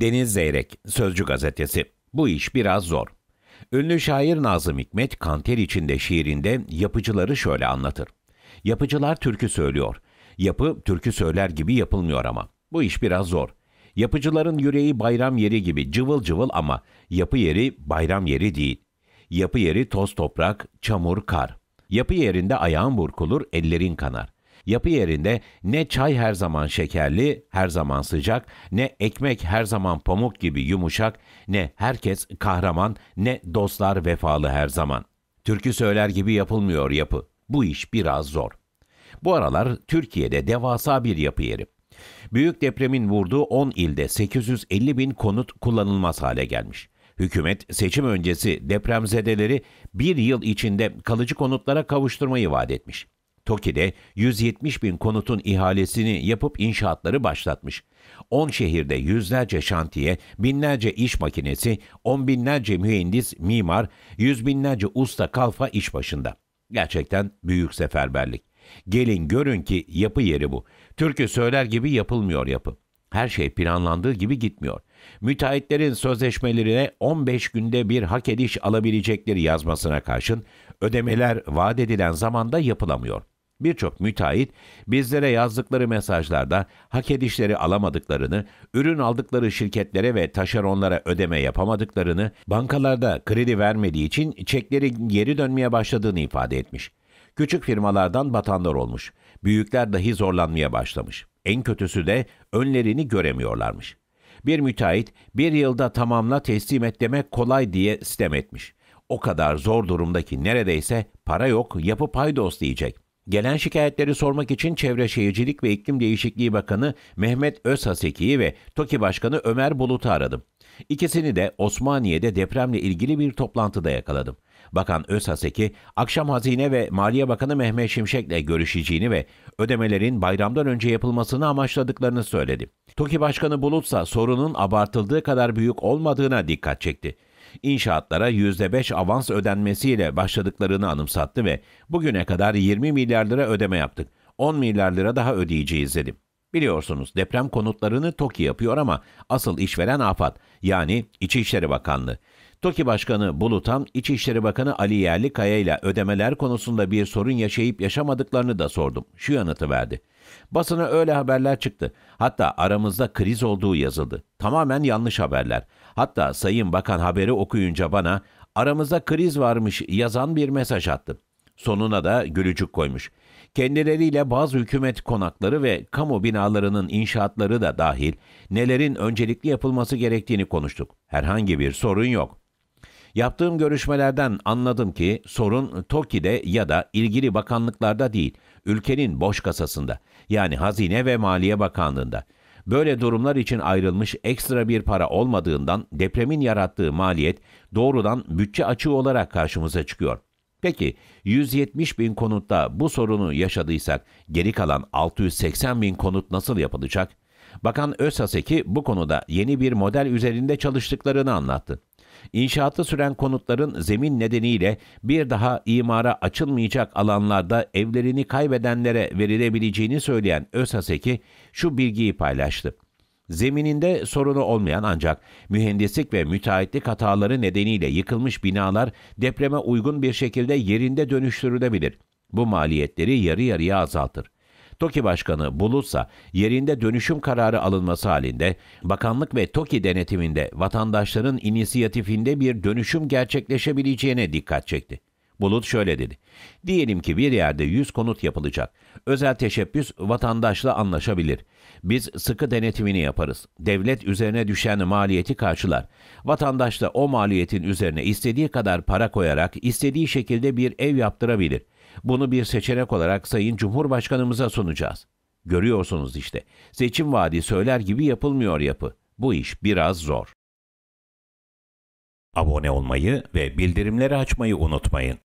Deniz Zeyrek, Sözcü Gazetesi. Bu iş biraz zor. Ünlü şair Nazım Hikmet, Kanter içinde şiirinde yapıcıları şöyle anlatır. Yapıcılar türkü söylüyor. Yapı türkü söyler gibi yapılmıyor ama. Bu iş biraz zor. Yapıcıların yüreği bayram yeri gibi cıvıl cıvıl ama yapı yeri bayram yeri değil. Yapı yeri toz toprak, çamur, kar. Yapı yerinde ayağın burkulur, ellerin kanar. Yapı yerinde ne çay her zaman şekerli, her zaman sıcak, ne ekmek her zaman pamuk gibi yumuşak, ne herkes kahraman, ne dostlar vefalı her zaman. Türkü söyler gibi yapılmıyor yapı. Bu iş biraz zor. Bu aralar Türkiye'de devasa bir yapı yeri. Büyük depremin vurduğu 10 ilde 850 bin konut kullanılmaz hale gelmiş. Hükümet seçim öncesi depremzedeleri bir yıl içinde kalıcı konutlara kavuşturmayı vaat etmiş. TOKİ'de 170 bin konutun ihalesini yapıp inşaatları başlatmış. 10 şehirde yüzlerce şantiye, binlerce iş makinesi, on binlerce mühendis, mimar, yüz binlerce usta kalfa iş başında. Gerçekten büyük seferberlik. Gelin görün ki yapı yeri bu. Türkü söyler gibi yapılmıyor yapı. Her şey planlandığı gibi gitmiyor. Müteahhitlerin sözleşmelerine 15 günde bir hak ediş alabilecekleri yazmasına karşın ödemeler vaat edilen zamanda yapılamıyor. Birçok müteahhit bizlere yazdıkları mesajlarda hak edişleri alamadıklarını, ürün aldıkları şirketlere ve taşeronlara ödeme yapamadıklarını, bankalarda kredi vermediği için çekleri geri dönmeye başladığını ifade etmiş. Küçük firmalardan batanlar olmuş. Büyükler dahi zorlanmaya başlamış. En kötüsü de önlerini göremiyorlarmış. Bir müteahhit bir yılda tamamla teslim et demek kolay diye sitem etmiş. O kadar zor durumdaki neredeyse para yok yapı paydos diyecek.'' Gelen şikayetleri sormak için Çevre Şehircilik ve İklim Değişikliği Bakanı Mehmet Özhaseki'yi ve TOKİ Başkanı Ömer Bulut'u aradım. İkisini de Osmaniye'de depremle ilgili bir toplantıda yakaladım. Bakan Özhaseki, akşam Hazine ve Maliye Bakanı Mehmet Şimşek'le görüşeceğini ve ödemelerin bayramdan önce yapılmasını amaçladıklarını söyledi. TOKİ Başkanı Bulut ise sorunun abartıldığı kadar büyük olmadığına dikkat çekti inşaatlara %5 avans ödenmesiyle başladıklarını anımsattı ve bugüne kadar 20 milyar lira ödeme yaptık. 10 milyar lira daha ödeyeceğiz dedim. Biliyorsunuz deprem konutlarını TOKİ yapıyor ama asıl işveren AFAD yani İçişleri Bakanlığı. TOKİ Başkanı Bulutan, İçişleri Bakanı Ali Yerlikaya ile ödemeler konusunda bir sorun yaşayıp yaşamadıklarını da sordum. Şu yanıtı verdi. Basına öyle haberler çıktı. Hatta aramızda kriz olduğu yazıldı. Tamamen yanlış haberler. Hatta Sayın Bakan haberi okuyunca bana aramızda kriz varmış yazan bir mesaj attı. Sonuna da gülücük koymuş. Kendileriyle bazı hükümet konakları ve kamu binalarının inşaatları da dahil nelerin öncelikli yapılması gerektiğini konuştuk. Herhangi bir sorun yok. Yaptığım görüşmelerden anladım ki sorun TOKİ'de ya da ilgili bakanlıklarda değil, ülkenin boş kasasında yani Hazine ve Maliye Bakanlığı'nda. Böyle durumlar için ayrılmış ekstra bir para olmadığından depremin yarattığı maliyet doğrudan bütçe açığı olarak karşımıza çıkıyor. Peki 170 bin konutta bu sorunu yaşadıysak geri kalan 680 bin konut nasıl yapılacak? Bakan Özhaseki bu konuda yeni bir model üzerinde çalıştıklarını anlattı. İnşaatı süren konutların zemin nedeniyle bir daha imara açılmayacak alanlarda evlerini kaybedenlere verilebileceğini söyleyen ÖSASEK'i şu bilgiyi paylaştı. Zemininde sorunu olmayan ancak mühendislik ve müteahhitlik hataları nedeniyle yıkılmış binalar depreme uygun bir şekilde yerinde dönüştürülebilir. Bu maliyetleri yarı yarıya azaltır. TOKİ Başkanı Bulutsa yerinde dönüşüm kararı alınması halinde bakanlık ve TOKİ denetiminde vatandaşların inisiyatifinde bir dönüşüm gerçekleşebileceğine dikkat çekti. Bulut şöyle dedi. Diyelim ki bir yerde 100 konut yapılacak. Özel teşebbüs vatandaşla anlaşabilir. Biz sıkı denetimini yaparız. Devlet üzerine düşen maliyeti karşılar. Vatandaş da o maliyetin üzerine istediği kadar para koyarak istediği şekilde bir ev yaptırabilir.'' Bunu bir seçenek olarak Sayın Cumhurbaşkanımıza sunacağız. Görüyorsunuz işte. Seçim vaadi söyler gibi yapılmıyor yapı. Bu iş biraz zor. Abone olmayı ve bildirimleri açmayı unutmayın.